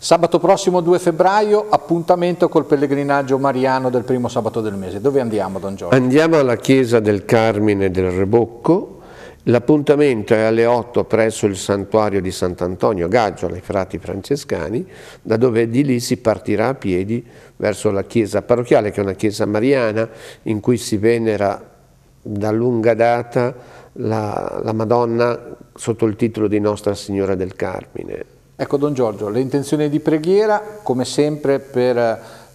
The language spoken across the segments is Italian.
Sabato prossimo 2 febbraio, appuntamento col pellegrinaggio mariano del primo sabato del mese. Dove andiamo, Don Giorgio? Andiamo alla chiesa del Carmine del Rebocco. L'appuntamento è alle 8 presso il santuario di Sant'Antonio Gaggio, ai frati francescani, da dove di lì si partirà a piedi verso la chiesa parrocchiale, che è una chiesa mariana in cui si venera da lunga data la, la Madonna sotto il titolo di Nostra Signora del Carmine Ecco Don Giorgio, le intenzioni di preghiera, come sempre per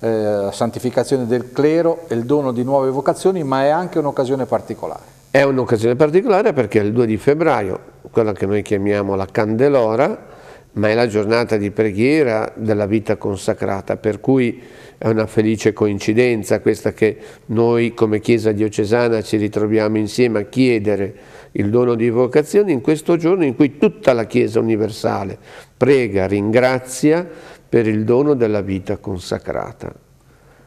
eh, santificazione del clero e il dono di nuove vocazioni, ma è anche un'occasione particolare. È un'occasione particolare perché il 2 di febbraio, quella che noi chiamiamo la Candelora, ma è la giornata di preghiera della vita consacrata, per cui è una felice coincidenza questa che noi come Chiesa diocesana ci ritroviamo insieme a chiedere il dono di vocazione in questo giorno in cui tutta la Chiesa universale prega, ringrazia per il dono della vita consacrata.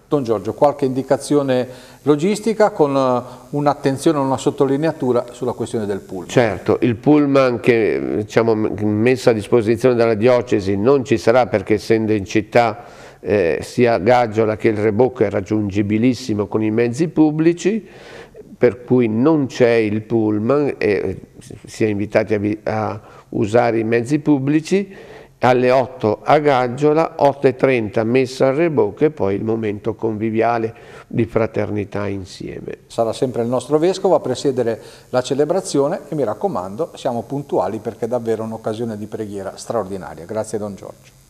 Don Giorgio, qualche indicazione logistica con eh, un'attenzione, una sottolineatura sulla questione del pullman. Certo, il pullman che diciamo, messo a disposizione dalla diocesi non ci sarà perché essendo in città eh, sia Gaggiola che il Rebocco è raggiungibilissimo con i mezzi pubblici, per cui non c'è il pullman e si è invitati a, a usare i mezzi pubblici alle 8 a Gaggiola, 8.30 messa al Rebocca e poi il momento conviviale di fraternità insieme. Sarà sempre il nostro Vescovo a presiedere la celebrazione e mi raccomando siamo puntuali perché è davvero un'occasione di preghiera straordinaria. Grazie Don Giorgio.